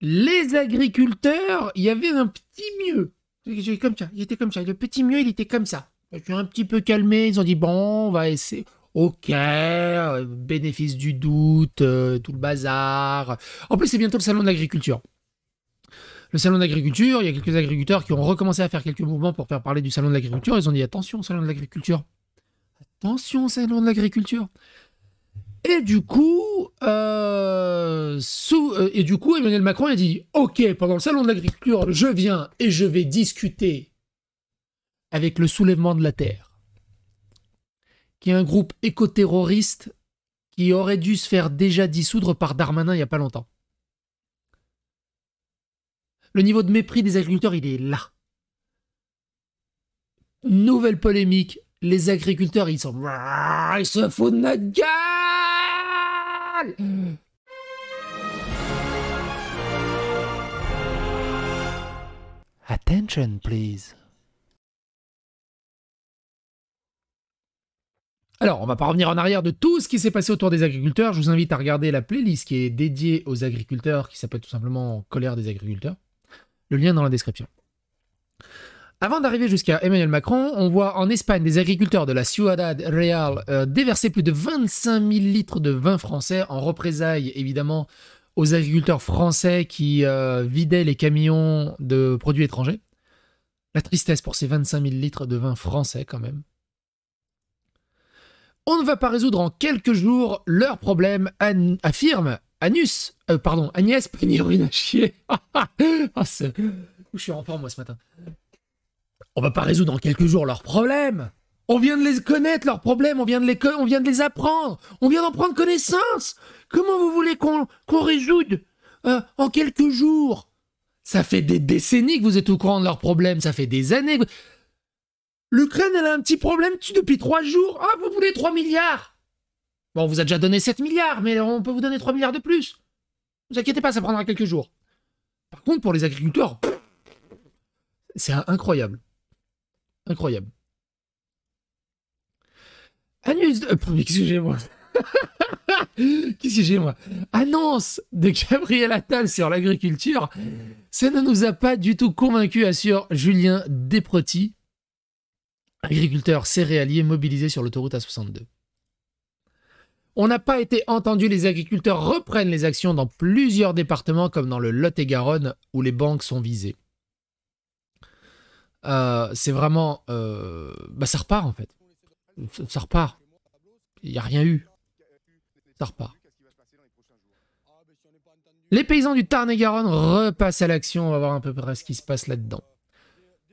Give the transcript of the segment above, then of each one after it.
les agriculteurs, il y avait un petit mieux. Comme ça, il était comme ça. Le petit mieux, il était comme ça. Je suis un petit peu calmé. Ils ont dit bon, on va essayer. Ok, euh, bénéfice du doute, euh, tout le bazar. En plus, c'est bientôt le salon de l'agriculture. Le salon de l'agriculture, il y a quelques agriculteurs qui ont recommencé à faire quelques mouvements pour faire parler du salon de l'agriculture. Ils ont dit attention, salon de l'agriculture. Attention, salon de l'agriculture. Et du coup, euh, euh, et du coup, Emmanuel Macron a dit Ok, pendant le salon de l'agriculture, je viens et je vais discuter avec le soulèvement de la terre, qui est un groupe écoterroriste qui aurait dû se faire déjà dissoudre par Darmanin il n'y a pas longtemps. Le niveau de mépris des agriculteurs, il est là. Nouvelle polémique. Les agriculteurs, ils sont. Ils se foutent de notre gars Attention, please. Alors, on va pas revenir en arrière de tout ce qui s'est passé autour des agriculteurs. Je vous invite à regarder la playlist qui est dédiée aux agriculteurs, qui s'appelle tout simplement Colère des agriculteurs. Le lien dans la description. Avant d'arriver jusqu'à Emmanuel Macron, on voit en Espagne des agriculteurs de la Ciudad Real euh, déverser plus de 25 000 litres de vin français en représailles évidemment aux agriculteurs français qui euh, vidaient les camions de produits étrangers. La tristesse pour ces 25 000 litres de vin français quand même. On ne va pas résoudre en quelques jours leur problème, affirme Anus, euh, pardon, Agnès pannier ah, je suis en forme moi ce matin. On va pas résoudre en quelques jours leurs problèmes. On vient de les connaître, leurs problèmes, on vient de les, on vient de les apprendre, on vient d'en prendre connaissance. Comment vous voulez qu'on résoudre euh, en quelques jours Ça fait des décennies que vous êtes au courant de leurs problèmes, ça fait des années. L'Ukraine, elle a un petit problème depuis trois jours. Ah, vous voulez 3 milliards Bon, on vous a déjà donné 7 milliards, mais on peut vous donner 3 milliards de plus. Ne vous inquiétez pas, ça prendra quelques jours. Par contre, pour les agriculteurs, c'est incroyable. Incroyable. Annus. Excusez-moi. moi Annonce de Gabriel Attal sur l'agriculture. Ça ne nous a pas du tout convaincus, assure Julien Despretis, agriculteur céréalier mobilisé sur l'autoroute A62. On n'a pas été entendu, les agriculteurs reprennent les actions dans plusieurs départements comme dans le Lot-et-Garonne où les banques sont visées. Euh, c'est vraiment... Euh, bah ça repart en fait. Ça, repart. Il n'y a rien eu. Ça repart. Les paysans du Tarn-et-Garonne repassent à l'action. On va voir un peu près ce qui se passe là-dedans.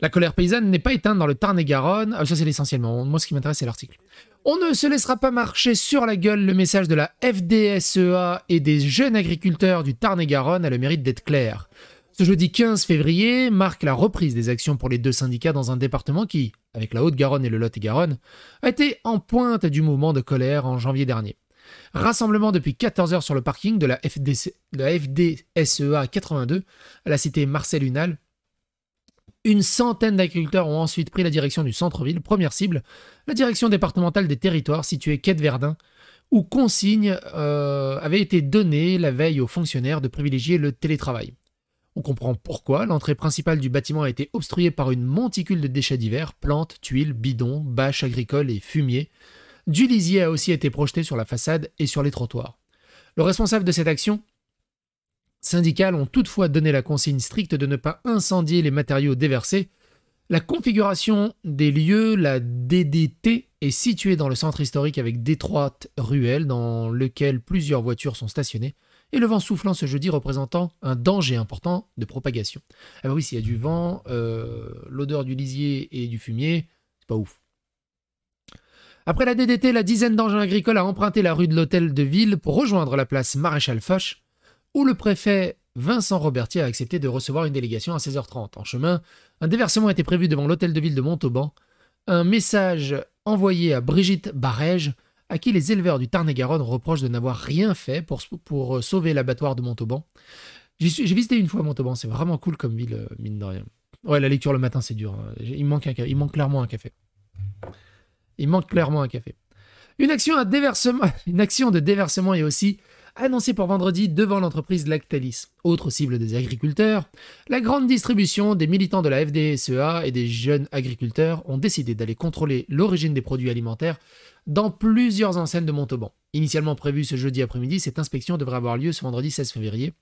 La colère paysanne n'est pas éteinte dans le Tarn-et-Garonne. Ah, ça, c'est l'essentiellement. Moi, ce qui m'intéresse, c'est l'article. On ne se laissera pas marcher sur la gueule. Le message de la FDSEA et des jeunes agriculteurs du Tarn-et-Garonne a le mérite d'être clair. Ce jeudi 15 février marque la reprise des actions pour les deux syndicats dans un département qui, avec la Haute-Garonne et le Lot-et-Garonne, a été en pointe du mouvement de colère en janvier dernier. Rassemblement depuis 14 heures sur le parking de la, FDSEA 82 e à la cité marcel Unal. Une centaine d'agriculteurs ont ensuite pris la direction du centre-ville, première cible, la direction départementale des territoires située quai de Verdun, où consigne euh, avait été donnée la veille aux fonctionnaires de privilégier le télétravail. On comprend pourquoi l'entrée principale du bâtiment a été obstruée par une monticule de déchets divers, plantes, tuiles, bidons, bâches agricoles et fumiers. Du lisier a aussi été projeté sur la façade et sur les trottoirs. Le responsable de cette action syndicale ont toutefois donné la consigne stricte de ne pas incendier les matériaux déversés. La configuration des lieux, la DDT, est située dans le centre historique avec d'étroites ruelles dans lesquelles plusieurs voitures sont stationnées et le vent soufflant ce jeudi représentant un danger important de propagation. Ah bah oui, s'il y a du vent, euh, l'odeur du lisier et du fumier, c'est pas ouf. Après la DDT, la dizaine d'engins agricoles a emprunté la rue de l'Hôtel de Ville pour rejoindre la place Maréchal Foch, où le préfet Vincent Robertier a accepté de recevoir une délégation à 16h30. En chemin, un déversement était prévu devant l'Hôtel de Ville de Montauban. Un message envoyé à Brigitte Barège à qui les éleveurs du Tarn-et-Garonne reprochent de n'avoir rien fait pour, pour euh, sauver l'abattoir de Montauban. J'ai visité une fois Montauban, c'est vraiment cool comme ville, euh, mine de rien. Ouais, la lecture le matin, c'est dur. Hein. Il, manque il manque clairement un café. Il manque clairement un café. Une action, à déversement, une action de déversement est aussi annoncé pour vendredi devant l'entreprise Lactalis. Autre cible des agriculteurs, la grande distribution des militants de la FDSEA et des jeunes agriculteurs ont décidé d'aller contrôler l'origine des produits alimentaires dans plusieurs enseignes de Montauban. Initialement prévue ce jeudi après-midi, cette inspection devrait avoir lieu ce vendredi 16 février.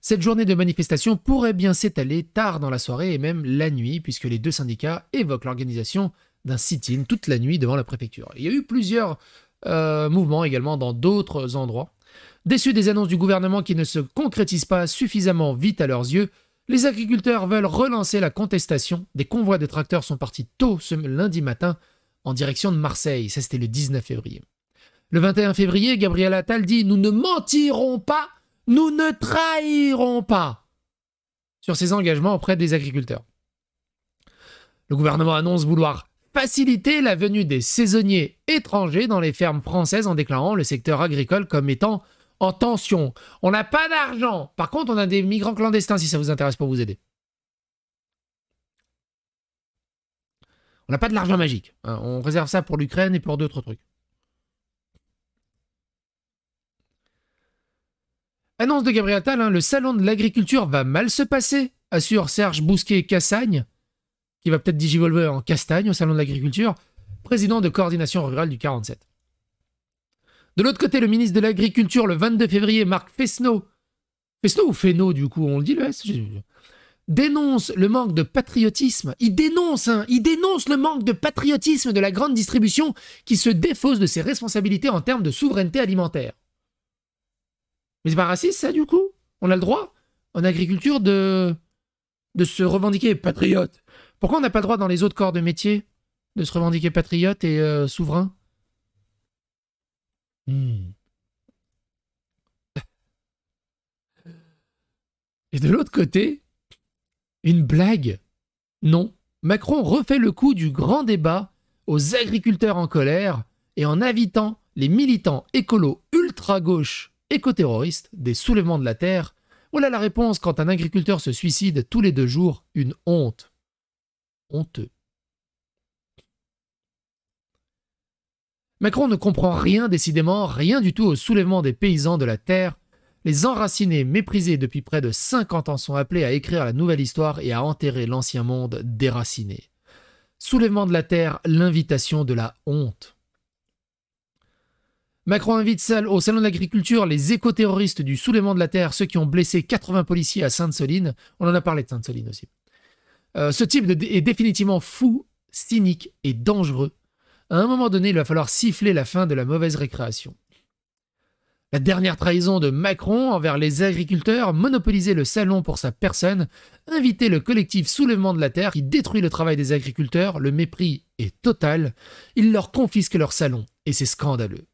Cette journée de manifestation pourrait bien s'étaler tard dans la soirée et même la nuit, puisque les deux syndicats évoquent l'organisation d'un sit-in toute la nuit devant la préfecture. Il y a eu plusieurs euh, mouvement également dans d'autres endroits. Déçus des annonces du gouvernement qui ne se concrétisent pas suffisamment vite à leurs yeux, les agriculteurs veulent relancer la contestation. Des convois de tracteurs sont partis tôt ce lundi matin en direction de Marseille. Ça, c'était le 19 février. Le 21 février, Gabriel Attal dit Nous ne mentirons pas, nous ne trahirons pas sur ses engagements auprès des agriculteurs. Le gouvernement annonce vouloir faciliter la venue des saisonniers étrangers dans les fermes françaises en déclarant le secteur agricole comme étant en tension. On n'a pas d'argent. Par contre, on a des migrants clandestins si ça vous intéresse pour vous aider. On n'a pas de l'argent magique. Hein. On réserve ça pour l'Ukraine et pour d'autres trucs. Annonce de Gabriel Attal, hein. le salon de l'agriculture va mal se passer, assure Serge Bousquet-Cassagne qui va peut-être digivolver en castagne au Salon de l'Agriculture, président de coordination rurale du 47. De l'autre côté, le ministre de l'Agriculture, le 22 février, Marc Fesneau, Fesneau ou Fesneau, du coup, on le dit le S, dénonce le manque de patriotisme. Il dénonce, hein, il dénonce le manque de patriotisme de la grande distribution qui se défausse de ses responsabilités en termes de souveraineté alimentaire. Mais c'est pas raciste, ça, du coup On a le droit, en agriculture, de, de se revendiquer patriote pourquoi on n'a pas le droit dans les autres corps de métier de se revendiquer patriote et euh, souverain hmm. Et de l'autre côté, une blague Non. Macron refait le coup du grand débat aux agriculteurs en colère et en invitant les militants écolos ultra-gauche écoterroristes des soulèvements de la terre. Voilà la réponse quand un agriculteur se suicide tous les deux jours, une honte. Macron ne comprend rien, décidément, rien du tout au soulèvement des paysans de la terre. Les enracinés méprisés depuis près de 50 ans sont appelés à écrire la nouvelle histoire et à enterrer l'ancien monde déraciné. Soulèvement de la terre, l'invitation de la honte. Macron invite au Salon de l'Agriculture les éco-terroristes du soulèvement de la Terre, ceux qui ont blessé 80 policiers à Sainte-Soline. On en a parlé de Sainte-Soline aussi. Euh, ce type est définitivement fou, cynique et dangereux. À un moment donné, il va falloir siffler la fin de la mauvaise récréation. La dernière trahison de Macron envers les agriculteurs, monopoliser le salon pour sa personne, inviter le collectif Soulèvement de la Terre qui détruit le travail des agriculteurs, le mépris est total, il leur confisque leur salon, et c'est scandaleux.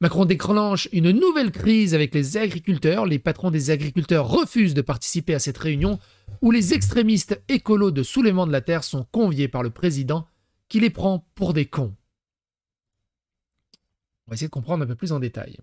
Macron déclenche une nouvelle crise avec les agriculteurs, les patrons des agriculteurs refusent de participer à cette réunion où les extrémistes écolos de Soulèvement de la Terre sont conviés par le président qui les prend pour des cons. On va essayer de comprendre un peu plus en détail.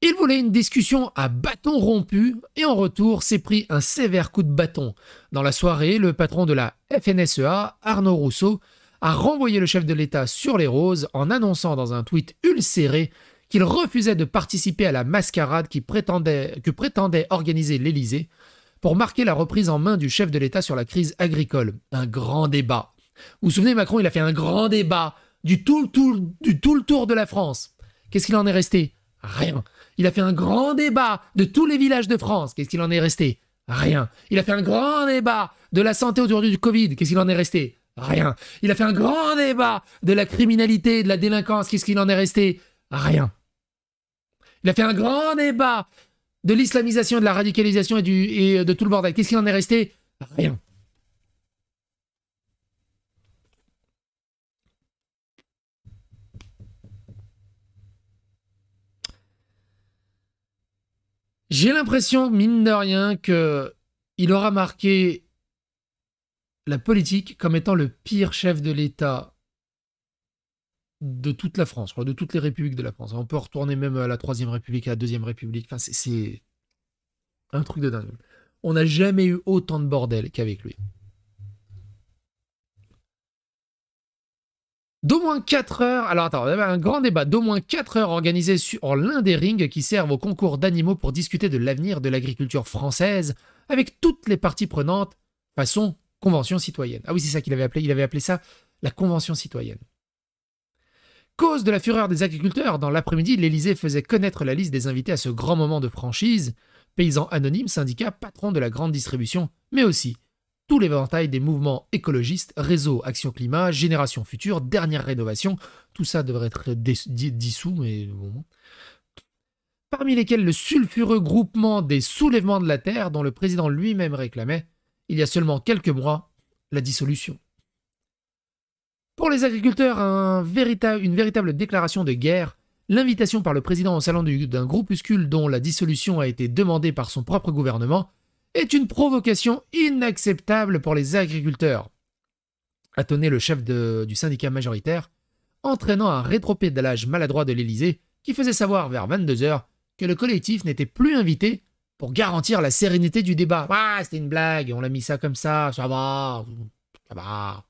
Il voulait une discussion à bâton rompu et en retour s'est pris un sévère coup de bâton. Dans la soirée, le patron de la FNSEA, Arnaud Rousseau, a renvoyé le chef de l'État sur les roses en annonçant dans un tweet ulcéré qu'il refusait de participer à la mascarade que prétendait organiser l'Élysée pour marquer la reprise en main du chef de l'État sur la crise agricole. Un grand débat. Vous vous souvenez, Macron, il a fait un grand débat du tout, du tout le tour de la France. Qu'est-ce qu'il en est resté Rien. Il a fait un grand débat de tous les villages de France. Qu'est-ce qu'il en est resté Rien. Il a fait un grand débat de la santé aujourd'hui, du Covid. Qu'est-ce qu'il en est resté Rien. Il a fait un grand débat de la criminalité, de la délinquance. Qu'est-ce qu'il en est resté Rien. Il a fait un grand débat de l'islamisation, de la radicalisation et, du, et euh, de tout le bordel. Qu'est-ce qu'il en est resté Rien. J'ai l'impression, mine de rien, que il aura marqué la politique comme étant le pire chef de l'État de toute la France, de toutes les républiques de la France. On peut retourner même à la Troisième République, à la Deuxième République. c'est un truc de dingue. On n'a jamais eu autant de bordel qu'avec lui. D'au moins 4 heures, alors attends, un grand débat, d'au moins 4 heures organisé sur l'un des rings qui servent au concours d'animaux pour discuter de l'avenir de l'agriculture française avec toutes les parties prenantes, façon convention citoyenne. Ah oui, c'est ça qu'il avait appelé, il avait appelé ça la convention citoyenne cause de la fureur des agriculteurs, dans l'après-midi, l'Élysée faisait connaître la liste des invités à ce grand moment de franchise, paysans anonymes, syndicats, patrons de la grande distribution, mais aussi tout l'éventail des mouvements écologistes, réseaux, action climat, génération future, dernière rénovation, tout ça devrait être dissous, mais bon. Parmi lesquels le sulfureux groupement des soulèvements de la Terre, dont le président lui-même réclamait, il y a seulement quelques mois, la dissolution. Pour les agriculteurs, une véritable déclaration de guerre. L'invitation par le président au salon d'un groupuscule dont la dissolution a été demandée par son propre gouvernement est une provocation inacceptable pour les agriculteurs. A tonné le chef du syndicat majoritaire, entraînant un rétropédalage maladroit de l'Élysée qui faisait savoir vers 22h que le collectif n'était plus invité pour garantir la sérénité du débat. Ah, c'était une blague, on l'a mis ça comme ça, ça va, ça va.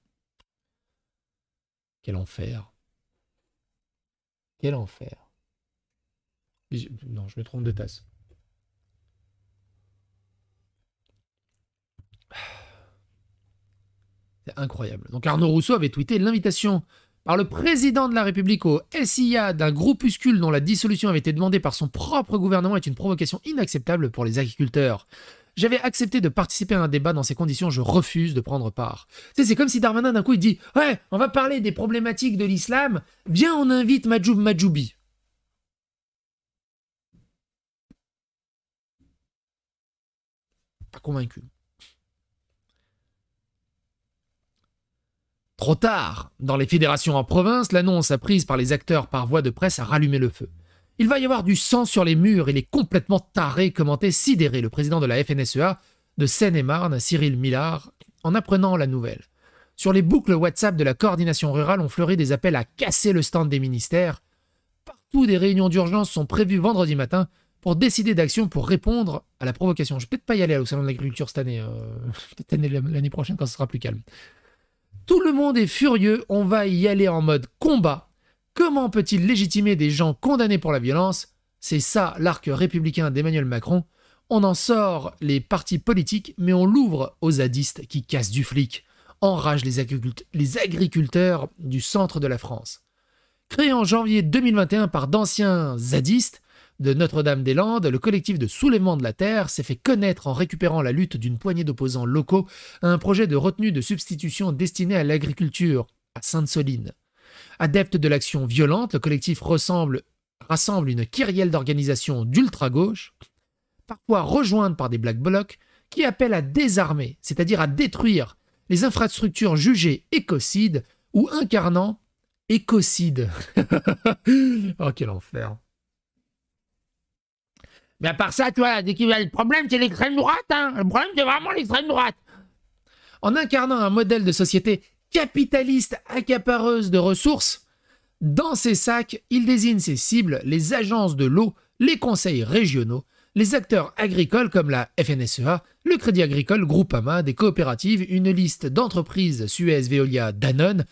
Quel enfer. Quel enfer. Non, je me trompe de tasse. C'est incroyable. Donc Arnaud Rousseau avait tweeté l'invitation par le président de la République au SIA d'un groupuscule dont la dissolution avait été demandée par son propre gouvernement est une provocation inacceptable pour les agriculteurs. J'avais accepté de participer à un débat dans ces conditions, je refuse de prendre part. c'est comme si Darmanin d'un coup il dit Ouais, on va parler des problématiques de l'islam, viens on invite Majoub Majoubi. Pas convaincu. Trop tard, dans les fédérations en province, l'annonce a prise par les acteurs par voie de presse a rallumé le feu. Il va y avoir du sang sur les murs, il est complètement taré, commentait sidéré le président de la FNSEA de Seine-et-Marne, Cyril Millard, en apprenant la nouvelle. Sur les boucles WhatsApp de la coordination rurale ont fleuri des appels à casser le stand des ministères. Partout, des réunions d'urgence sont prévues vendredi matin pour décider d'actions pour répondre à la provocation. Je vais peut-être pas y aller au salon de l'agriculture cette année, euh, l'année prochaine quand ce sera plus calme. Tout le monde est furieux, on va y aller en mode combat Comment peut-il légitimer des gens condamnés pour la violence C'est ça l'arc républicain d'Emmanuel Macron. On en sort les partis politiques, mais on l'ouvre aux zadistes qui cassent du flic, enragent les, les agriculteurs du centre de la France. Créé en janvier 2021 par d'anciens zadistes de Notre-Dame-des-Landes, le collectif de soulèvement de la terre s'est fait connaître en récupérant la lutte d'une poignée d'opposants locaux à un projet de retenue de substitution destiné à l'agriculture à Sainte-Soline. Adepte de l'action violente, le collectif rassemble une kyrielle d'organisations d'ultra-gauche, parfois rejointe par des black blocs, qui appellent à désarmer, c'est-à-dire à détruire les infrastructures jugées écocides ou incarnant écocide. oh, quel enfer. Mais à part ça, tu vois, le problème, c'est l'extrême droite. Hein. Le problème, c'est vraiment l'extrême droite. En incarnant un modèle de société capitaliste accapareuse de ressources. Dans ses sacs, il désigne ses cibles, les agences de l'eau, les conseils régionaux, les acteurs agricoles comme la FNSEA, le Crédit Agricole, Groupama, des coopératives, une liste d'entreprises Suez, Veolia, Danone,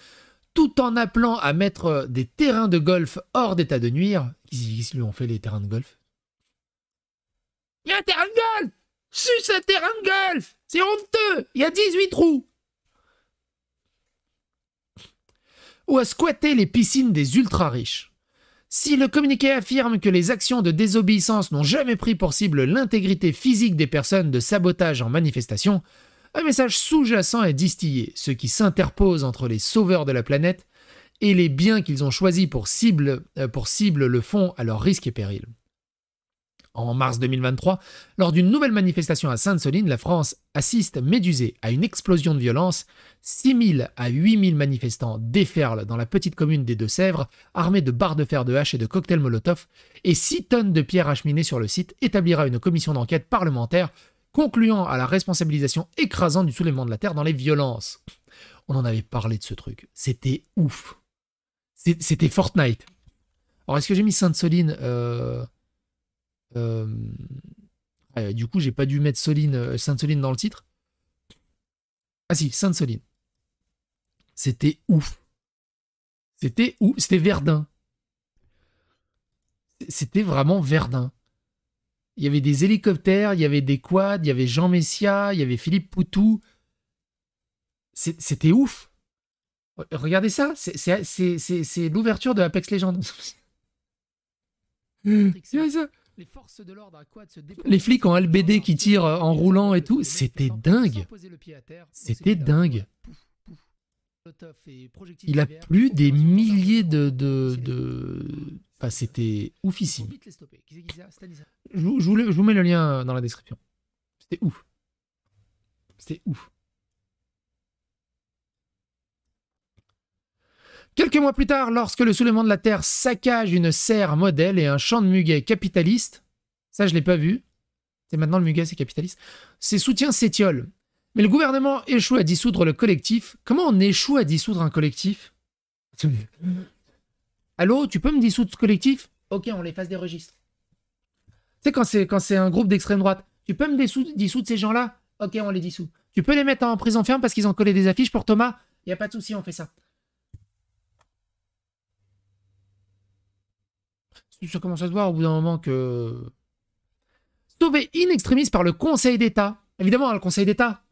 tout en appelant à mettre des terrains de golf hors d'état de nuire. Qui, lui ont fait les terrains de golf Il y a un terrain de golf Suce un terrain de golf C'est honteux Il y a 18 trous ou à squatter les piscines des ultra-riches. Si le communiqué affirme que les actions de désobéissance n'ont jamais pris pour cible l'intégrité physique des personnes de sabotage en manifestation, un message sous-jacent est distillé, ce qui s'interpose entre les sauveurs de la planète et les biens qu'ils ont choisis pour cible, euh, le fond à leur risque et péril. En mars 2023, lors d'une nouvelle manifestation à Sainte-Soline, la France assiste médusée à une explosion de violence. 6 000 à 8 000 manifestants déferlent dans la petite commune des Deux-Sèvres, armés de barres de fer de hache et de cocktails Molotov, et 6 tonnes de pierres acheminées sur le site établira une commission d'enquête parlementaire concluant à la responsabilisation écrasante du soulèvement de la Terre dans les violences. On en avait parlé de ce truc. C'était ouf. C'était Fortnite. Alors, est-ce que j'ai mis Sainte-Soline euh, euh, du coup, j'ai pas dû mettre Soline, euh, Sainte-Soline dans le titre. Ah si, Sainte-Soline. C'était ouf. C'était ouf. C'était Verdun. C'était vraiment Verdun. Il y avait des hélicoptères, il y avait des quads, il y avait Jean Messia, il y avait Philippe Poutou. C'était ouf. Regardez ça, c'est l'ouverture de Apex Legends. ça. Les flics en LBD qui tirent en roulant et tout, c'était dingue. C'était dingue. Il a plus des milliers de... de, de... Enfin, c'était oufissime. Je, vous, je vous mets le lien dans la description. C'était ouf. C'était ouf. Quelques mois plus tard, lorsque le soulèvement de la Terre saccage une serre modèle et un champ de muguet capitaliste, ça je l'ai pas vu, c'est maintenant le muguet, c'est capitaliste, ses soutiens s'étiolent. Mais le gouvernement échoue à dissoudre le collectif. Comment on échoue à dissoudre un collectif Allô, tu peux me dissoudre ce collectif Ok, on les fasse des registres. Tu sais, quand c'est, quand c'est un groupe d'extrême droite, tu peux me dissoudre, dissoudre ces gens-là Ok, on les dissout. Tu peux les mettre en prison ferme parce qu'ils ont collé des affiches pour Thomas Il n'y a pas de souci, on fait ça. ça commence à se voir au bout d'un moment que... Sauvé in extremis par le Conseil d'État. Évidemment, hein, le Conseil d'État.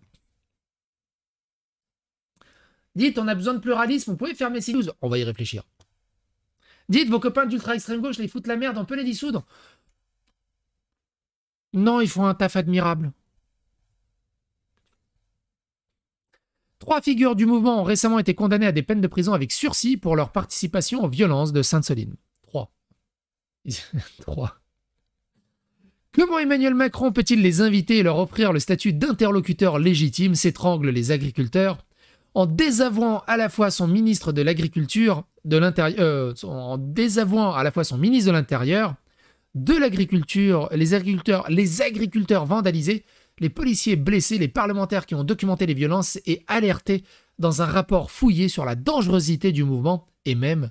Dites, on a besoin de pluralisme, vous pouvez fermer ces news. On va y réfléchir. Dites, vos copains d'ultra-extrême gauche, les foutent la merde, on peut les dissoudre. Non, ils font un taf admirable. Trois figures du mouvement ont récemment été condamnées à des peines de prison avec sursis pour leur participation aux violences de Sainte-Soline. 3. Comment Emmanuel Macron peut-il les inviter et leur offrir le statut d'interlocuteur légitime s'étrangle les agriculteurs en désavouant à la fois son ministre de l'Agriculture, de l'Intérieur, euh, en désavouant à la fois son ministre de l'Intérieur, de l'Agriculture, les agriculteurs, les agriculteurs vandalisés, les policiers blessés, les parlementaires qui ont documenté les violences et alerté dans un rapport fouillé sur la dangerosité du mouvement et même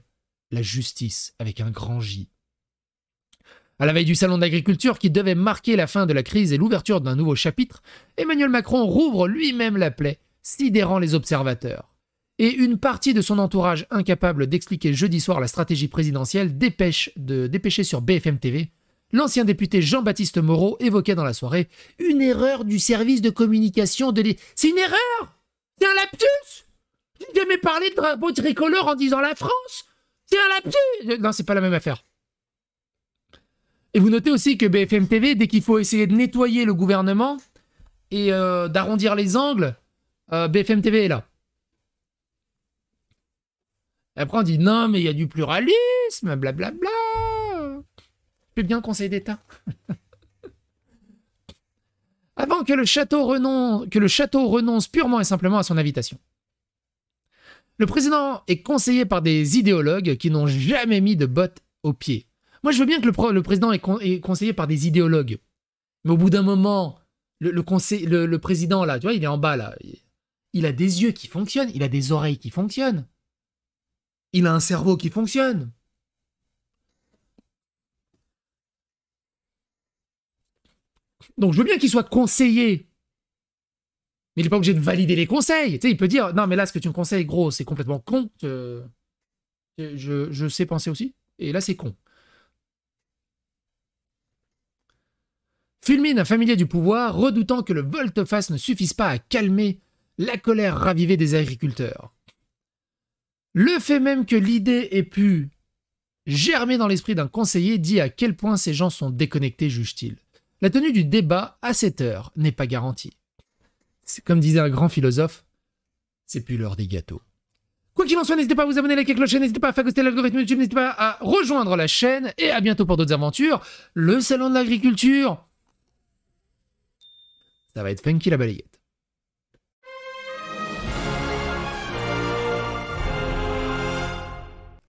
la justice avec un grand J. À la veille du salon d'agriculture qui devait marquer la fin de la crise et l'ouverture d'un nouveau chapitre, Emmanuel Macron rouvre lui-même la plaie, sidérant les observateurs. Et une partie de son entourage incapable d'expliquer jeudi soir la stratégie présidentielle dépêche de dépêcher sur BFM TV. L'ancien député Jean-Baptiste Moreau évoquait dans la soirée une erreur du service de communication de l'État. C'est une erreur C'est un lapsus Tu devais parler de drapeau tricolore en disant la France C'est un lapsus Non, c'est pas la même affaire. Et vous notez aussi que BFM TV, dès qu'il faut essayer de nettoyer le gouvernement et euh, d'arrondir les angles, euh, BFM TV est là. après, on dit non, mais il y a du pluralisme, blablabla. Bla, bla. bien le Conseil d'État. Avant que le, château renonce, que le château renonce purement et simplement à son invitation. Le président est conseillé par des idéologues qui n'ont jamais mis de bottes aux pieds. Moi, je veux bien que le, président est, conseillé par des idéologues. Mais au bout d'un moment, le, président, là, tu vois, il est en bas, là. Il a des yeux qui fonctionnent, il a des oreilles qui fonctionnent. Il a un cerveau qui fonctionne. Donc, je veux bien qu'il soit conseillé. Mais il n'est pas obligé de valider les conseils. Tu sais, il peut dire, non, mais là, ce que tu me conseilles, gros, c'est complètement con. Euh, je sais penser aussi. Et là, c'est con. fulmine un familier du pouvoir, redoutant que le volte-face ne suffise pas à calmer la colère ravivée des agriculteurs. Le fait même que l'idée ait pu germer dans l'esprit d'un conseiller dit à quel point ces gens sont déconnectés, juge-t-il. La tenue du débat à cette heure n'est pas garantie. Comme disait un grand philosophe, c'est plus l'heure des gâteaux. Quoi qu'il en soit, n'hésitez pas à vous abonner, à liker la chaîne, n'hésitez pas à goûter l'algorithme YouTube, n'hésitez pas à rejoindre la chaîne et à bientôt pour d'autres aventures. Le salon de l'agriculture, ça va être funky la balayette.